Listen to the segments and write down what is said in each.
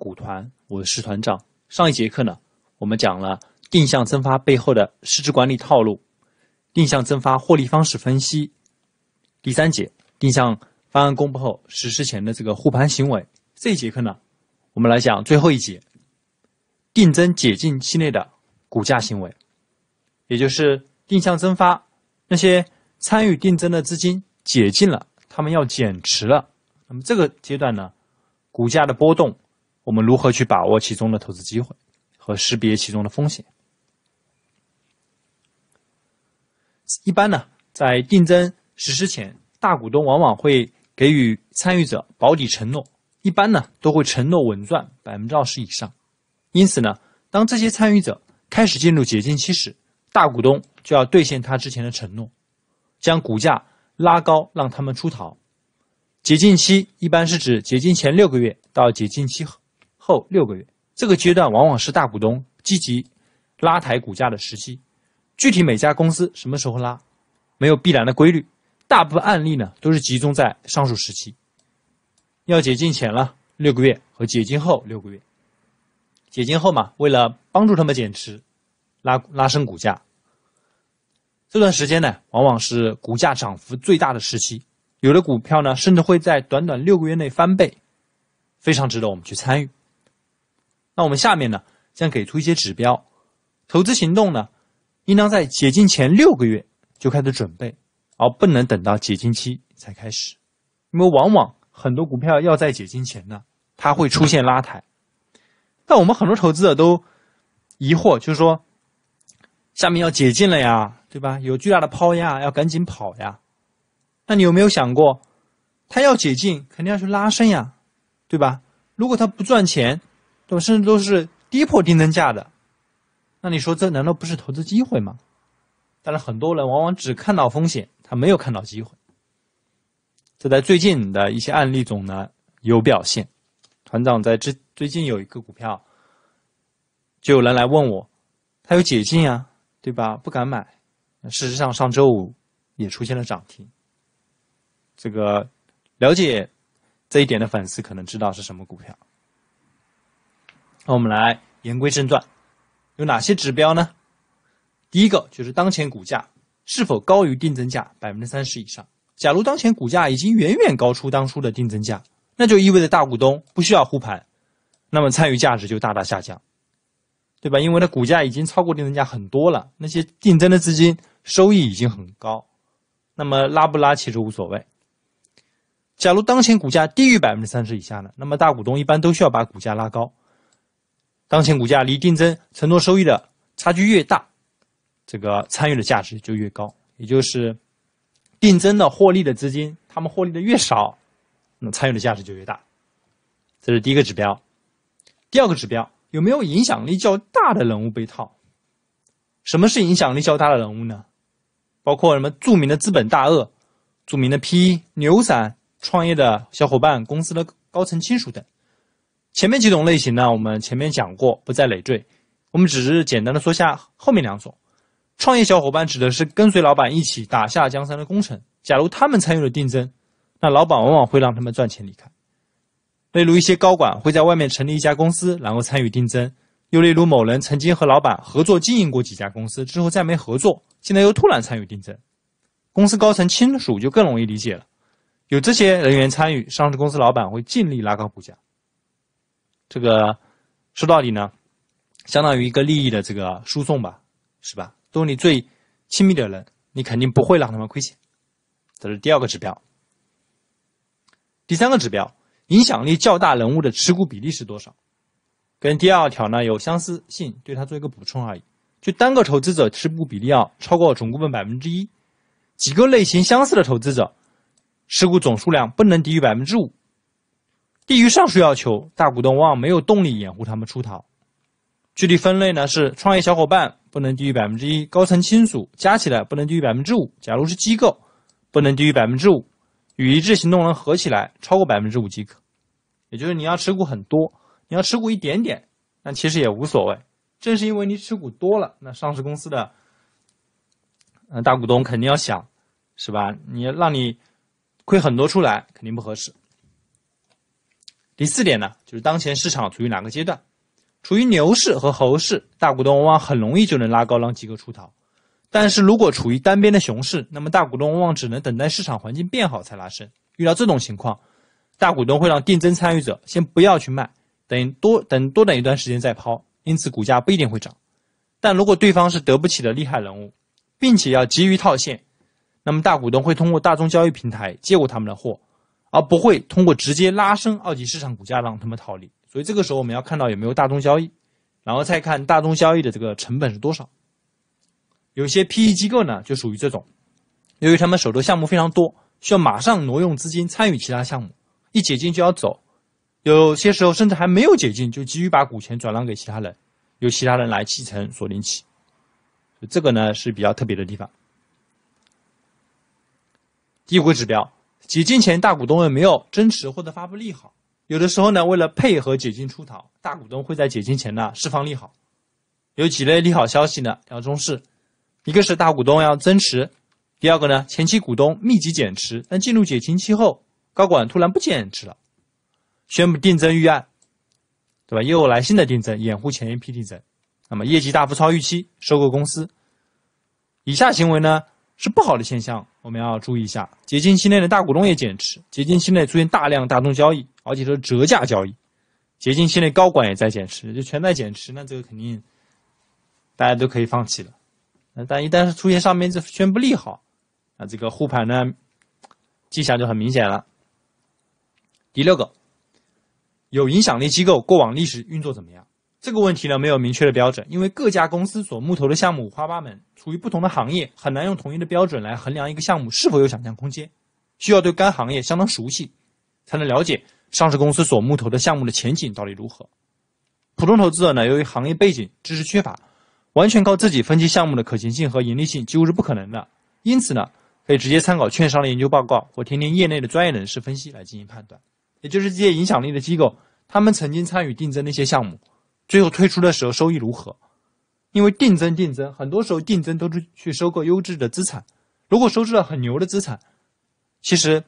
股团，我是团长。上一节课呢，我们讲了定向增发背后的市值管理套路、定向增发获利方式分析。第三节，定向方案公布后实施前的这个护盘行为。这一节课呢，我们来讲最后一节，定增解禁期内的股价行为，也就是定向增发那些参与定增的资金解禁了，他们要减持了。那么这个阶段呢，股价的波动。我们如何去把握其中的投资机会和识别其中的风险？一般呢，在定增实施前，大股东往往会给予参与者保底承诺，一般呢都会承诺稳赚百分之二十以上。因此呢，当这些参与者开始进入解禁期时，大股东就要兑现他之前的承诺，将股价拉高，让他们出逃。解禁期一般是指解禁前六个月到解禁期。后六个月，这个阶段往往是大股东积极拉抬股价的时期。具体每家公司什么时候拉，没有必然的规律。大部分案例呢，都是集中在上述时期。要解禁前了六个月和解禁后六个月，解禁后嘛，为了帮助他们减持，拉拉升股价。这段时间呢，往往是股价涨幅最大的时期。有的股票呢，甚至会在短短六个月内翻倍，非常值得我们去参与。那我们下面呢，将给出一些指标。投资行动呢，应当在解禁前六个月就开始准备，而不能等到解禁期才开始。因为往往很多股票要在解禁前呢，它会出现拉抬。但我们很多投资者都疑惑，就是说，下面要解禁了呀，对吧？有巨大的抛压，要赶紧跑呀。那你有没有想过，它要解禁肯定要去拉升呀，对吧？如果它不赚钱。吧？甚至都是跌破定增价的，那你说这难道不是投资机会吗？但是很多人往往只看到风险，他没有看到机会。这在最近的一些案例中呢有表现。团长在之最近有一个股票，就有人来问我，他有解禁啊，对吧？不敢买。事实上上周五也出现了涨停。这个了解这一点的粉丝可能知道是什么股票。那我们来言归正传，有哪些指标呢？第一个就是当前股价是否高于定增价百分之三十以上。假如当前股价已经远远高出当初的定增价，那就意味着大股东不需要护盘，那么参与价值就大大下降，对吧？因为它股价已经超过定增价很多了，那些定增的资金收益已经很高，那么拉不拉其实无所谓。假如当前股价低于百分之三十以下呢？那么大股东一般都需要把股价拉高。当前股价离定增承诺收益的差距越大，这个参与的价值就越高。也就是定增的获利的资金，他们获利的越少，那参与的价值就越大。这是第一个指标。第二个指标有没有影响力较大的人物被套？什么是影响力较大的人物呢？包括什么著名的资本大鳄、著名的 P e 牛散、创业的小伙伴、公司的高层亲属等。前面几种类型呢，我们前面讲过，不再累赘。我们只是简单的说下后面两种。创业小伙伴指的是跟随老板一起打下江山的功臣。假如他们参与了定增，那老板往往会让他们赚钱离开。例如一些高管会在外面成立一家公司，然后参与定增；又例如某人曾经和老板合作经营过几家公司，之后再没合作，现在又突然参与定增。公司高层亲属就更容易理解了。有这些人员参与，上市公司老板会尽力拉高股价。这个说到底呢，相当于一个利益的这个输送吧，是吧？都是你最亲密的人，你肯定不会让他们亏钱。这是第二个指标。第三个指标，影响力较大人物的持股比例是多少？跟第二条呢有相似性，对它做一个补充而已。就单个投资者持股比例要超过总股本百分之一，几个类型相似的投资者持股总数量不能低于百分之五。低于上述要求，大股东往往没有动力掩护他们出逃。具体分类呢是：创业小伙伴不能低于百分之一，高层亲属加起来不能低于百分之五。假如是机构，不能低于百分之五，与一致行动人合起来超过百分之五即可。也就是你要持股很多，你要持股一点点，那其实也无所谓。正是因为你持股多了，那上市公司的嗯大股东肯定要想，是吧？你让你亏很多出来，肯定不合适。第四点呢，就是当前市场处于哪个阶段。处于牛市和猴市，大股东往往很容易就能拉高让机构出逃。但是如果处于单边的熊市，那么大股东往往只能等待市场环境变好才拉升。遇到这种情况，大股东会让定增参与者先不要去卖，等多等多等一段时间再抛。因此股价不一定会涨。但如果对方是得不起的厉害人物，并且要急于套现，那么大股东会通过大宗交易平台接过他们的货。而不会通过直接拉升二级市场股价让他们逃离，所以这个时候我们要看到有没有大宗交易，然后再看大宗交易的这个成本是多少。有些 PE 机构呢就属于这种，由于他们手头项目非常多，需要马上挪用资金参与其他项目，一解禁就要走，有些时候甚至还没有解禁就急于把股权转让给其他人，由其他人来继承锁定期。这个呢是比较特别的地方。第五个指标。解禁前，大股东也没有增持或者发布利好。有的时候呢，为了配合解禁出逃，大股东会在解禁前呢释放利好。有几类利好消息呢要重视：一个是大股东要增持；第二个呢，前期股东密集减持，但进入解禁期后，高管突然不减持了，宣布定增预案，对吧？又来新的定增，掩护前一批定增。那么业绩大幅超预期，收购公司。以下行为呢？是不好的现象，我们要注意一下。解禁期内的大股东也减持，解禁期内出现大量大宗交易，而且是折价交易。解禁期内高管也在减持，就全在减持，那这个肯定大家都可以放弃了。但一旦是出现上面这宣布利好，啊，这个护盘呢迹象就很明显了。第六个，有影响力机构过往历史运作怎么样？这个问题呢没有明确的标准，因为各家公司所募投的项目五花八门，处于不同的行业，很难用统一的标准来衡量一个项目是否有想象空间。需要对该行业相当熟悉，才能了解上市公司所募投的项目的前景到底如何。普通投资者呢，由于行业背景知识缺乏，完全靠自己分析项目的可行性和盈利性几乎是不可能的。因此呢，可以直接参考券商的研究报告或听听业内的专业人士分析来进行判断。也就是这些影响力的机构，他们曾经参与定增的一些项目。最后推出的时候收益如何？因为定增定增很多时候定增都是去收购优质的资产，如果收购了很牛的资产，其实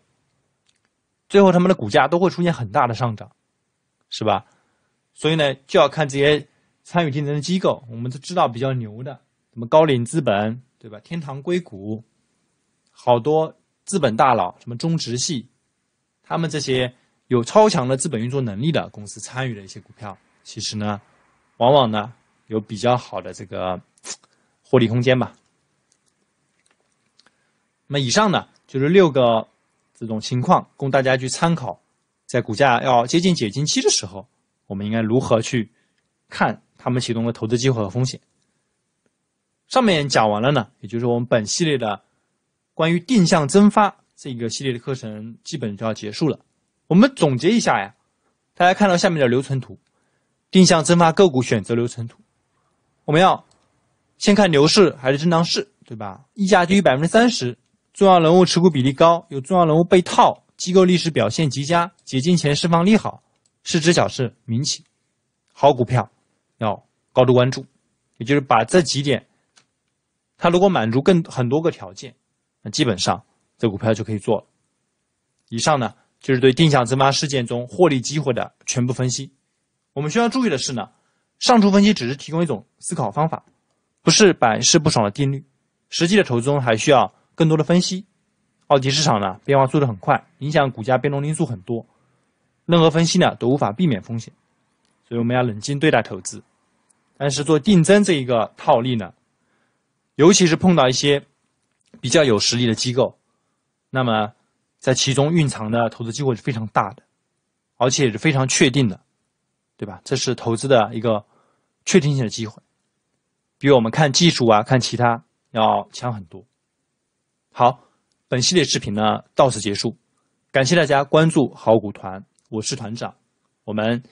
最后他们的股价都会出现很大的上涨，是吧？所以呢，就要看这些参与竞争的机构。我们都知道比较牛的，什么高瓴资本，对吧？天堂硅谷，好多资本大佬，什么中植系，他们这些有超强的资本运作能力的公司参与的一些股票。其实呢，往往呢有比较好的这个获利空间吧。那么以上呢就是六个这种情况，供大家去参考。在股价要接近解禁期的时候，我们应该如何去看他们其中的投资机会和风险？上面讲完了呢，也就是我们本系列的关于定向增发这个系列的课程基本就要结束了。我们总结一下呀，大家看到下面的流程图。定向增发个股选择流程图，我们要先看牛市还是震荡市，对吧？溢价低于百分之三十，重要人物持股比例高，有重要人物被套，机构历史表现极佳，解禁前释放利好，市值小市民企，好股票要高度关注。也就是把这几点，它如果满足更很多个条件，那基本上这股票就可以做了。以上呢，就是对定向增发事件中获利机会的全部分析。我们需要注意的是呢，上述分析只是提供一种思考方法，不是百试不爽的定律。实际的投资中还需要更多的分析。二级市场呢变化速度很快，影响股价变动的因素很多，任何分析呢都无法避免风险。所以我们要冷静对待投资。但是做定增这一个套利呢，尤其是碰到一些比较有实力的机构，那么在其中蕴藏的投资机会是非常大的，而且也是非常确定的。对吧？这是投资的一个确定性的机会，比我们看技术啊、看其他要强很多。好，本系列视频呢到此结束，感谢大家关注好股团，我是团长，我们。